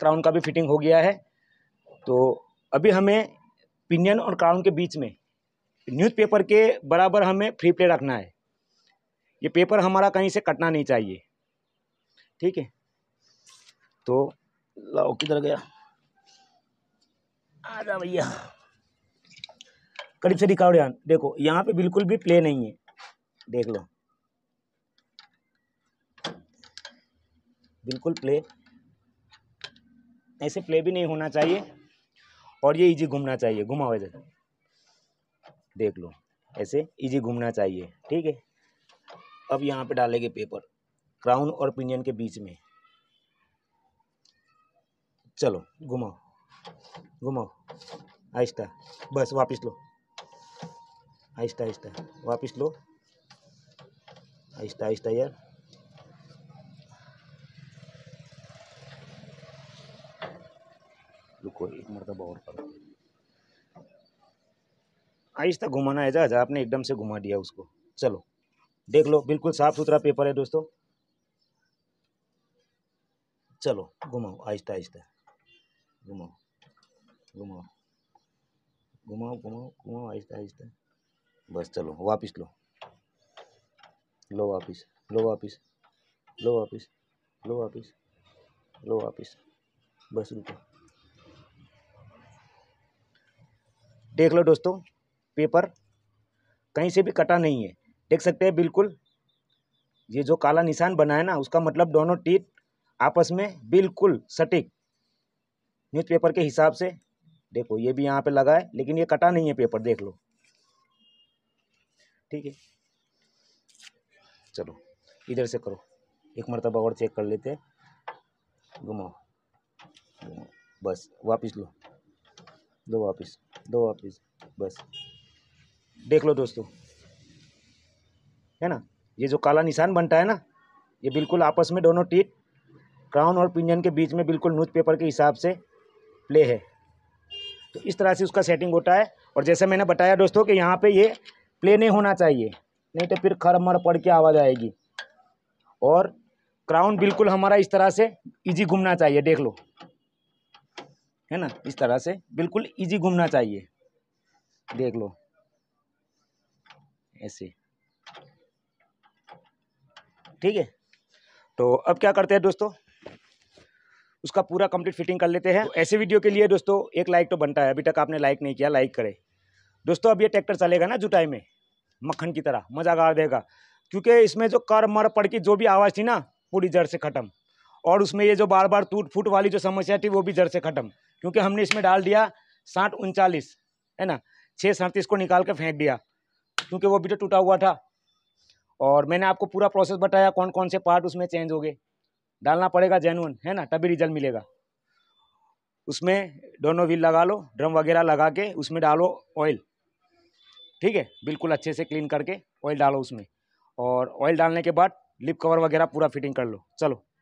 crown का भी fitting हो गया है तो अभी हमें पिनियन और क्राउन के बीच में न्यूज पेपर के बराबर हमें फ्री प्ले रखना है ये पेपर हमारा कहीं से कटना नहीं चाहिए ठीक है तो लाओ किधर गया आ जा भैया करीब से रिकॉर्ड यार देखो यहाँ पे बिल्कुल भी प्ले नहीं है देख लो बिल्कुल प्ले ऐसे प्ले भी नहीं होना चाहिए और ये इजी घूमना चाहिए घुमाओ इधर देख लो ऐसे इजी घूमना चाहिए ठीक है अब यहाँ पे डालेंगे पेपर क्राउन और पिनियन के बीच में चलो घुमाओ घुमाओ आहिस्ता बस वापस लो आहिस्ता आहिस्ता वापस लो आहिस्ता आहिस्ता यार रुको एक मरतबा और पढ़ो आहिस्ता घुमाना है जहाज आपने एकदम से घुमा दिया उसको चलो देख लो बिल्कुल साफ सुथरा पेपर है दोस्तों चलो घुमाओ आहिस्ता आहिस्ता घुमाओ घुमाओ घुमाओ घुमाओ घुमाओ आहिस्ता आहिस्ता बस चलो वापिस लो लो वापिस लो वापिस लो वापिस लो वापिस लो वापिस बस रुको देख लो दोस्तों पेपर कहीं से भी कटा नहीं है देख सकते हैं बिल्कुल ये जो काला निशान बना है ना उसका मतलब दोनों टीथ आपस में बिल्कुल सटीक न्यूज़पेपर के हिसाब से देखो ये भी यहाँ पे लगा है लेकिन ये कटा नहीं है पेपर देख लो ठीक है चलो इधर से करो एक मरतबा और चेक कर लेते घुमाओ बस वापस लो दो वापस दो ऑफिस बस देख लो दोस्तों है ना ये जो काला निशान बनता है ना ये बिल्कुल आपस में दोनों टीट क्राउन और पिंजन के बीच में बिल्कुल न्यूज पेपर के हिसाब से प्ले है तो इस तरह से उसका सेटिंग होता है और जैसे मैंने बताया दोस्तों कि यहाँ पे ये प्ले नहीं होना चाहिए नहीं तो फिर खर मर पड़ के आवाज़ आएगी और क्राउन बिल्कुल हमारा इस तरह से इजी घूमना चाहिए देख लो है ना इस तरह से बिल्कुल इजी घूमना चाहिए देख लो ऐसे ठीक है तो अब क्या करते हैं दोस्तों उसका पूरा कंप्लीट फिटिंग कर लेते हैं तो ऐसे वीडियो के लिए दोस्तों एक लाइक तो बनता है अभी तक आपने लाइक नहीं किया लाइक करें दोस्तों अब ये ट्रैक्टर चलेगा ना जुटाई में मक्खन की तरह मजा गाड़ देगा क्योंकि इसमें जो कर मर पड़ की जो भी आवाज़ थी ना पूरी जड़ से ख़त्म और उसमें ये जो बार बार टूट फूट वाली जो समस्या थी वो भी जड़ से खत्म क्योंकि हमने इसमें डाल दिया साठ उनचालीस है ना छः सड़तीस को निकाल के फेंक दिया क्योंकि वो भी तो टूटा हुआ था और मैंने आपको पूरा प्रोसेस बताया कौन कौन से पार्ट उसमें चेंज हो गए डालना पड़ेगा जेनुअन है ना तभी रिजल्ट मिलेगा उसमें दोनों व्हील लगा लो ड्रम वगैरह लगा के उसमें डालो ऑयल ठीक है बिल्कुल अच्छे से क्लीन करके ऑयल डालो उसमें और ऑयल डालने के बाद लिप कवर वगैरह पूरा फिटिंग कर लो चलो